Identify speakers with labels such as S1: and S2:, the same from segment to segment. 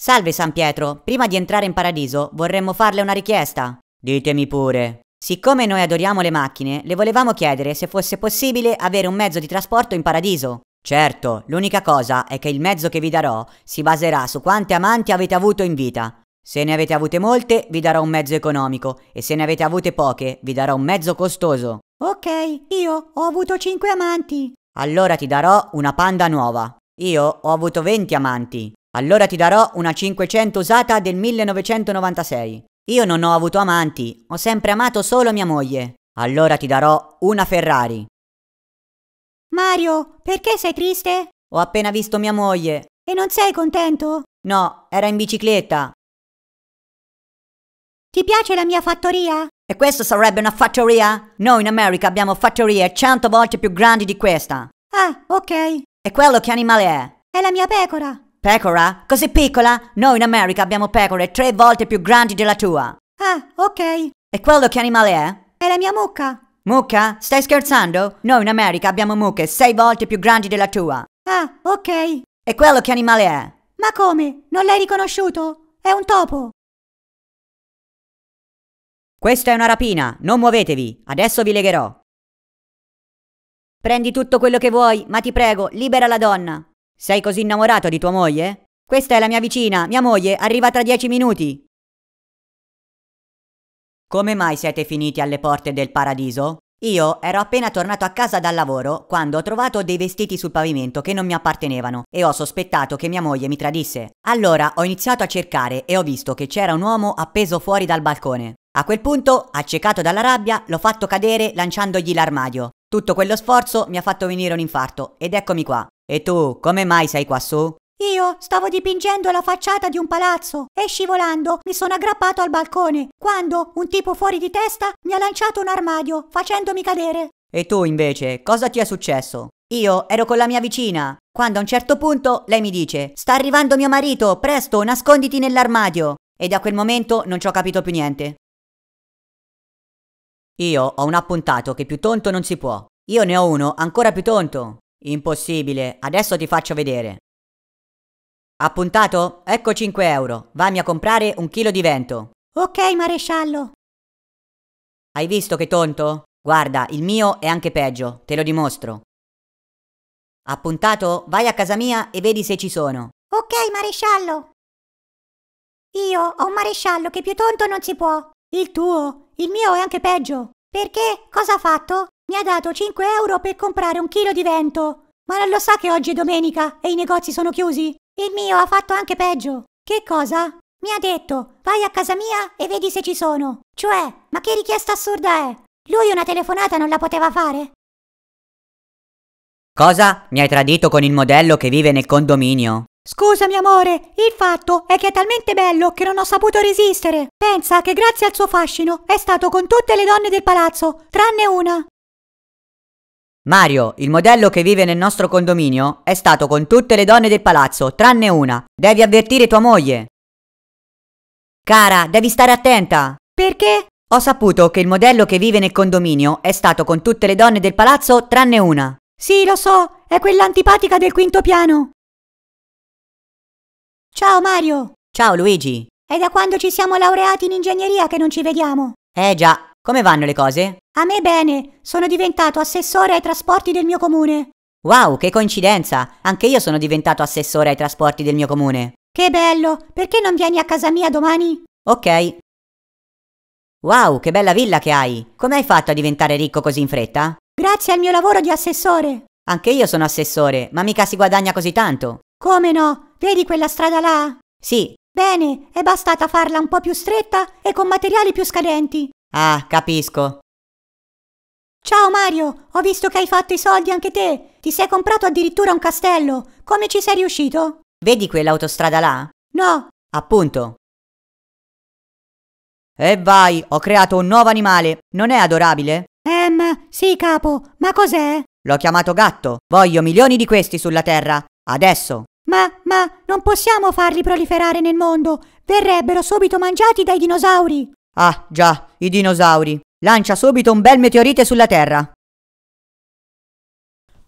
S1: Salve San Pietro, prima di entrare in paradiso vorremmo farle una richiesta. Ditemi pure. Siccome noi adoriamo le macchine, le volevamo chiedere se fosse possibile avere un mezzo di trasporto in paradiso. Certo, l'unica cosa è che il mezzo che vi darò si baserà su quante amanti avete avuto in vita. Se ne avete avute molte, vi darò un mezzo economico e se ne avete avute poche, vi darò un mezzo costoso.
S2: Ok, io ho avuto 5 amanti.
S1: Allora ti darò una panda nuova. Io ho avuto 20 amanti. Allora ti darò una 500 usata del 1996. Io non ho avuto amanti, ho sempre amato solo mia moglie. Allora ti darò una Ferrari.
S2: Mario, perché sei triste? Ho appena visto mia moglie. E non sei contento? No, era in bicicletta. Ti piace la mia fattoria?
S1: E questa sarebbe una fattoria? Noi in America abbiamo fattorie cento volte più grandi di questa.
S2: Ah, ok. E
S1: quello che animale è?
S2: È la mia pecora.
S1: Pecora? Così piccola? Noi in America abbiamo pecore tre volte più grandi della tua. Ah, ok. E quello che animale è?
S2: È la mia mucca.
S1: Mucca? Stai scherzando? Noi in America abbiamo mucche sei volte più grandi della tua. Ah, ok. E quello che animale è?
S2: Ma come? Non l'hai riconosciuto? È un topo.
S1: Questa è una rapina, non muovetevi, adesso vi legherò. Prendi tutto quello che vuoi, ma ti prego, libera la donna. Sei così innamorato di tua moglie? Questa è la mia vicina, mia moglie, arriva tra dieci minuti. Come mai siete finiti alle porte del paradiso? Io ero appena tornato a casa dal lavoro quando ho trovato dei vestiti sul pavimento che non mi appartenevano e ho sospettato che mia moglie mi tradisse. Allora ho iniziato a cercare e ho visto che c'era un uomo appeso fuori dal balcone. A quel punto, accecato dalla rabbia, l'ho fatto cadere lanciandogli l'armadio. Tutto quello sforzo mi ha fatto venire un infarto ed eccomi qua. E tu, come mai sei quassù?
S2: Io stavo dipingendo la facciata di un palazzo e scivolando mi sono aggrappato al balcone quando un tipo fuori di testa mi ha lanciato un armadio facendomi cadere.
S1: E tu invece, cosa ti è successo? Io ero con la mia vicina, quando a un certo punto lei mi dice Sta arrivando mio marito, presto, nasconditi nell'armadio. E da quel momento non ci ho capito più niente. Io ho un appuntato che più tonto non si può. Io ne ho uno ancora più tonto. Impossibile, adesso ti faccio vedere. Appuntato? Ecco 5 euro. Vammi a comprare un chilo di vento.
S2: Ok, maresciallo.
S1: Hai visto che tonto? Guarda, il mio è anche peggio, te lo dimostro. Appuntato? Vai a casa mia e vedi se ci sono.
S2: Ok, maresciallo. Io ho un maresciallo che più tonto non si può. Il tuo, il mio è anche peggio. Perché? Cosa ha fatto? Mi ha dato 5 euro per comprare un chilo di vento. Ma non lo sa che oggi è domenica e i negozi sono chiusi? Il mio ha fatto anche peggio. Che cosa? Mi ha detto, vai a casa mia e vedi se ci sono. Cioè, ma che richiesta assurda è? Lui una telefonata non la poteva fare?
S1: Cosa? Mi hai tradito con il modello che vive nel condominio?
S2: Scusami amore, il fatto è che è talmente bello che non ho saputo resistere. Pensa che grazie al suo fascino è stato con tutte le donne del palazzo, tranne una.
S1: Mario, il modello che vive nel nostro condominio, è stato con tutte le donne del palazzo, tranne una. Devi avvertire tua moglie. Cara, devi stare attenta. Perché? Ho saputo che il modello che vive nel condominio è stato con tutte le donne del palazzo, tranne una.
S2: Sì, lo so, è quella antipatica del quinto piano. Ciao Mario.
S1: Ciao Luigi.
S2: È da quando ci siamo laureati in ingegneria che non ci vediamo.
S1: Eh già, come vanno le cose?
S2: A me bene, sono diventato assessore ai trasporti del mio comune.
S1: Wow, che coincidenza! Anche io sono diventato assessore ai trasporti del mio comune.
S2: Che bello! Perché non vieni a casa mia domani? Ok. Wow, che
S1: bella villa che hai! Come hai fatto a diventare ricco così in fretta?
S2: Grazie al mio lavoro di assessore. Anche
S1: io sono assessore, ma mica si guadagna così tanto.
S2: Come no? Vedi quella strada là? Sì. Bene, è bastata farla un po' più stretta e con materiali più scadenti.
S1: Ah, capisco.
S2: Ciao Mario, ho visto che hai fatto i soldi anche te. Ti sei comprato addirittura un castello. Come ci sei riuscito?
S1: Vedi quell'autostrada là?
S2: No. Appunto.
S1: E vai, ho creato un nuovo animale. Non è adorabile?
S2: Ehm, sì capo, ma cos'è?
S1: L'ho chiamato gatto. Voglio milioni di questi sulla Terra. Adesso.
S2: Ma, ma, non possiamo farli proliferare nel mondo. Verrebbero subito mangiati dai dinosauri.
S1: Ah, già, i dinosauri. Lancia subito un bel meteorite sulla Terra.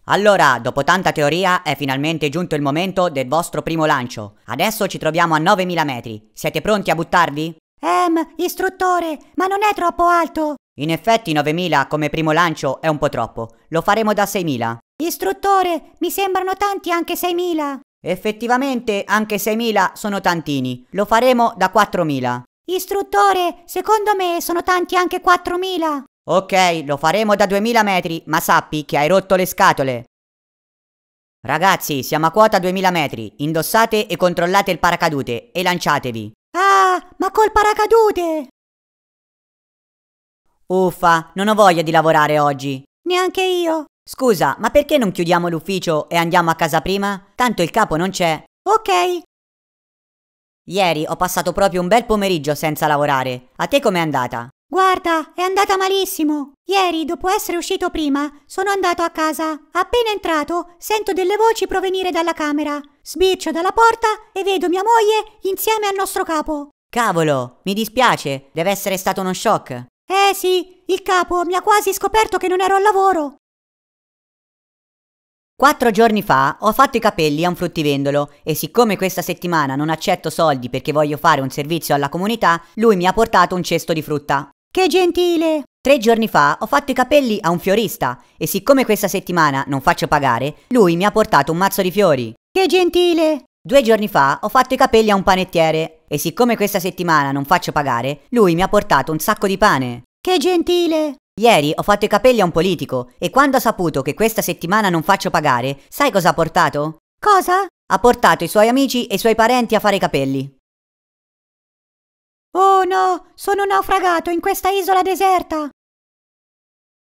S1: Allora, dopo tanta teoria, è finalmente giunto il momento del vostro primo lancio. Adesso ci troviamo a 9000 metri. Siete pronti a buttarvi?
S2: Em, istruttore, ma non è troppo alto.
S1: In effetti 9000 come primo lancio è un po' troppo. Lo faremo da 6000.
S2: Istruttore, mi sembrano tanti anche 6000.
S1: Effettivamente anche 6.000 sono tantini, lo faremo da 4.000.
S2: Istruttore, secondo me sono tanti anche 4.000.
S1: Ok, lo faremo da 2.000 metri, ma sappi che hai rotto le scatole. Ragazzi, siamo a quota 2000 metri. Indossate e controllate il paracadute e lanciatevi.
S2: Ah, ma col paracadute!
S1: Uffa, non ho voglia di lavorare oggi.
S2: Neanche io.
S1: Scusa, ma perché non chiudiamo l'ufficio e andiamo a casa prima? Tanto il capo non c'è. Ok, Ieri ho passato proprio un bel pomeriggio senza lavorare. A te com'è andata?
S2: Guarda, è andata malissimo. Ieri, dopo essere uscito prima, sono andato a casa. Appena entrato, sento delle voci provenire dalla camera. Sbircio dalla porta e vedo mia moglie insieme al nostro capo.
S1: Cavolo, mi dispiace, deve essere stato uno shock.
S2: Eh sì, il capo mi ha quasi scoperto che non ero al lavoro.
S1: Quattro giorni fa ho fatto i capelli a un fruttivendolo e siccome questa settimana non accetto soldi perché voglio fare un servizio alla comunità, lui mi ha portato un cesto di frutta. Che gentile! Tre giorni fa ho fatto i capelli a un fiorista e siccome questa settimana non faccio pagare, lui mi ha portato un mazzo di fiori. Che gentile! Due giorni fa ho fatto i capelli a un panettiere e siccome questa settimana non faccio pagare, lui mi ha portato un sacco di pane.
S2: Che gentile!
S1: Ieri ho fatto i capelli a un politico e quando ha saputo che questa settimana non faccio pagare, sai cosa ha portato? Cosa? Ha portato i suoi amici e i suoi parenti a fare i capelli.
S2: Oh no, sono naufragato in questa isola deserta.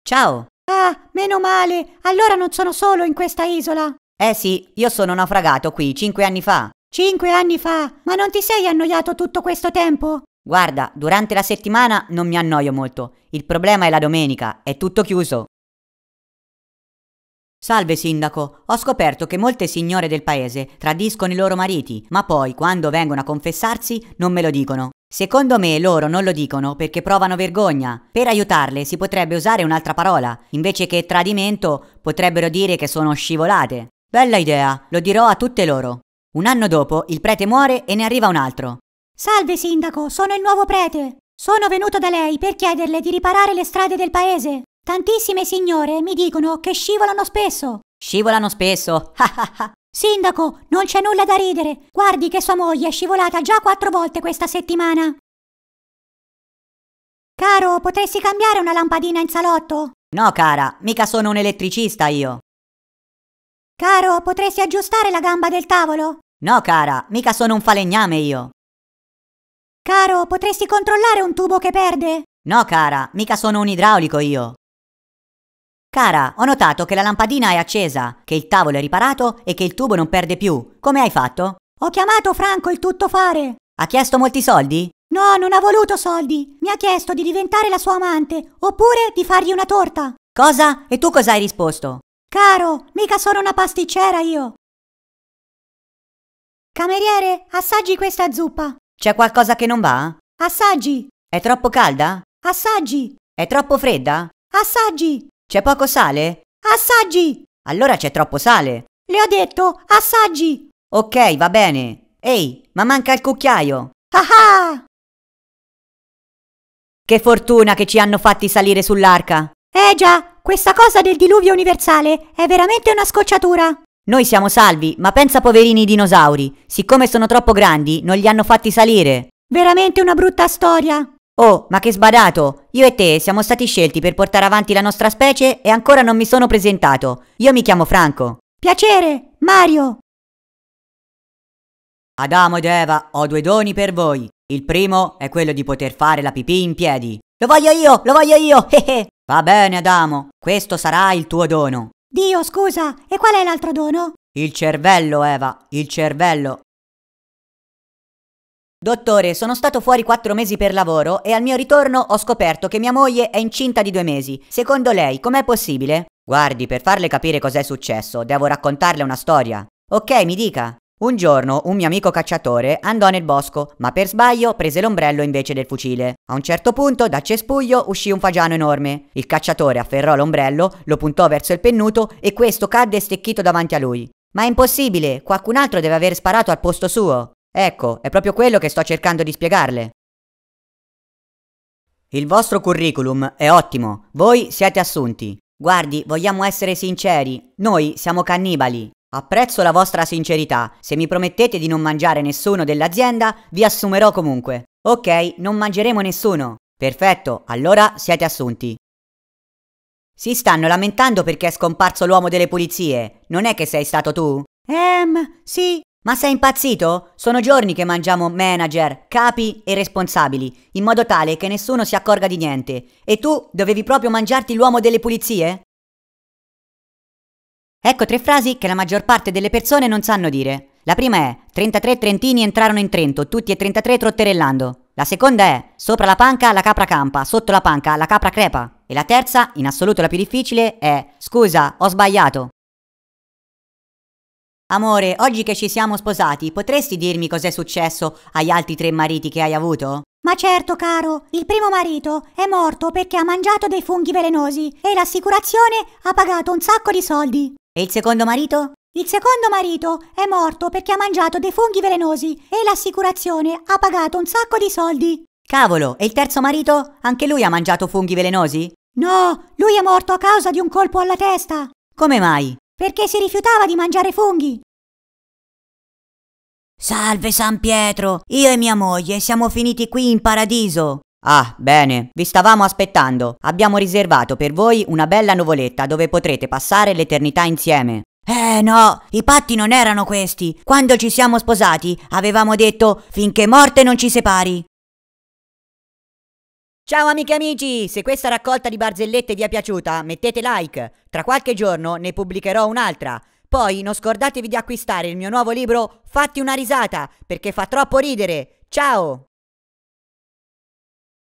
S2: Ciao. Ah, meno male, allora non sono solo in questa isola.
S1: Eh sì, io sono naufragato qui cinque anni fa.
S2: Cinque anni fa, ma non
S1: ti sei annoiato tutto questo tempo? Guarda, durante la settimana non mi annoio molto. Il problema è la domenica, è tutto chiuso. Salve sindaco, ho scoperto che molte signore del paese tradiscono i loro mariti, ma poi quando vengono a confessarsi non me lo dicono. Secondo me loro non lo dicono perché provano vergogna. Per aiutarle si potrebbe usare un'altra parola, invece che tradimento potrebbero dire che sono scivolate. Bella idea, lo dirò a tutte loro. Un anno dopo il prete muore e ne arriva un altro.
S2: Salve sindaco, sono il nuovo prete. Sono venuto da lei per chiederle di riparare le strade del paese. Tantissime signore mi dicono che scivolano spesso.
S1: Scivolano spesso.
S2: sindaco, non c'è nulla da ridere. Guardi che sua moglie è scivolata già quattro volte questa settimana. Caro, potresti cambiare una lampadina in salotto?
S1: No, cara, mica sono un elettricista io.
S2: Caro, potresti aggiustare la gamba del tavolo? No, cara, mica sono
S1: un falegname io.
S2: Caro, potresti controllare un tubo che perde?
S1: No, cara, mica sono un idraulico io. Cara, ho notato che la lampadina è accesa, che il tavolo è riparato e che il tubo non perde più. Come hai fatto?
S2: Ho chiamato Franco il
S1: tuttofare. Ha chiesto molti soldi?
S2: No, non ha voluto soldi. Mi ha chiesto di diventare la sua amante, oppure di fargli una torta.
S1: Cosa? E tu cosa hai risposto?
S2: Caro, mica sono una pasticcera io. Cameriere, assaggi questa zuppa.
S1: C'è qualcosa che non va?
S2: Assaggi!
S1: È troppo calda?
S2: Assaggi!
S1: È troppo fredda?
S2: Assaggi!
S1: C'è poco sale? Assaggi! Allora c'è troppo sale! Le ho detto, assaggi! Ok, va bene. Ehi, ma manca il cucchiaio!
S2: Ah
S1: Che fortuna che ci hanno fatti salire sull'arca!
S2: Eh già, questa cosa del diluvio universale è veramente una
S1: scocciatura! Noi siamo salvi, ma pensa poverini i dinosauri. Siccome sono troppo grandi, non li hanno fatti salire. Veramente una brutta storia. Oh, ma che sbadato! Io e te siamo stati scelti per portare avanti la nostra specie e ancora non mi sono presentato. Io mi chiamo Franco.
S2: Piacere, Mario.
S1: Adamo ed Eva, ho due doni per voi. Il primo è quello di poter fare la pipì in piedi.
S2: Lo voglio io, lo voglio
S1: io. Va bene, Adamo, questo sarà il tuo dono.
S2: Dio, scusa, e qual è l'altro dono?
S1: Il cervello, Eva, il cervello. Dottore, sono stato fuori quattro mesi per lavoro e al mio ritorno ho scoperto che mia moglie è incinta di due mesi. Secondo lei, com'è possibile? Guardi, per farle capire cos'è successo, devo raccontarle una storia. Ok, mi dica. Un giorno un mio amico cacciatore andò nel bosco, ma per sbaglio prese l'ombrello invece del fucile. A un certo punto da cespuglio uscì un fagiano enorme. Il cacciatore afferrò l'ombrello, lo puntò verso il pennuto e questo cadde stecchito davanti a lui. Ma è impossibile, qualcun altro deve aver sparato al posto suo. Ecco, è proprio quello che sto cercando di spiegarle. Il vostro curriculum è ottimo, voi siete assunti. Guardi, vogliamo essere sinceri, noi siamo cannibali. Apprezzo la vostra sincerità. Se mi promettete di non mangiare nessuno dell'azienda, vi assumerò comunque. Ok, non mangeremo nessuno. Perfetto, allora siete assunti. Si stanno lamentando perché è scomparso l'uomo delle pulizie. Non è che sei stato tu? Ehm, sì. Ma sei impazzito? Sono giorni che mangiamo manager, capi e responsabili, in modo tale che nessuno si accorga di niente. E tu dovevi proprio mangiarti l'uomo delle pulizie? Ecco tre frasi che la maggior parte delle persone non sanno dire. La prima è 33 trentini entrarono in Trento, tutti e 33 trotterellando. La seconda è sopra la panca la capra campa, sotto la panca la capra crepa. E la terza, in assoluto la più difficile, è scusa, ho sbagliato. Amore, oggi che ci siamo sposati, potresti dirmi cos'è successo agli altri tre mariti che hai avuto?
S2: Ma certo, caro, il primo marito è morto perché ha mangiato dei funghi velenosi e l'assicurazione ha pagato un sacco di soldi. E il secondo marito? Il secondo marito è morto perché ha mangiato dei funghi velenosi e l'assicurazione ha pagato un sacco di soldi. Cavolo, e il terzo marito? Anche lui ha mangiato funghi velenosi? No, lui è morto a causa di un colpo alla testa. Come mai? Perché si rifiutava di mangiare funghi. Salve San Pietro,
S1: io e mia moglie siamo finiti qui in paradiso. Ah, bene, vi stavamo aspettando. Abbiamo riservato per voi una bella nuvoletta dove potrete passare l'eternità insieme. Eh no, i patti non erano questi. Quando ci siamo sposati avevamo detto finché morte non ci separi. Ciao amiche e amici, se questa raccolta di barzellette vi è piaciuta mettete like, tra qualche giorno ne pubblicherò un'altra. Poi non scordatevi di acquistare il mio nuovo libro Fatti una risata, perché fa troppo ridere. Ciao!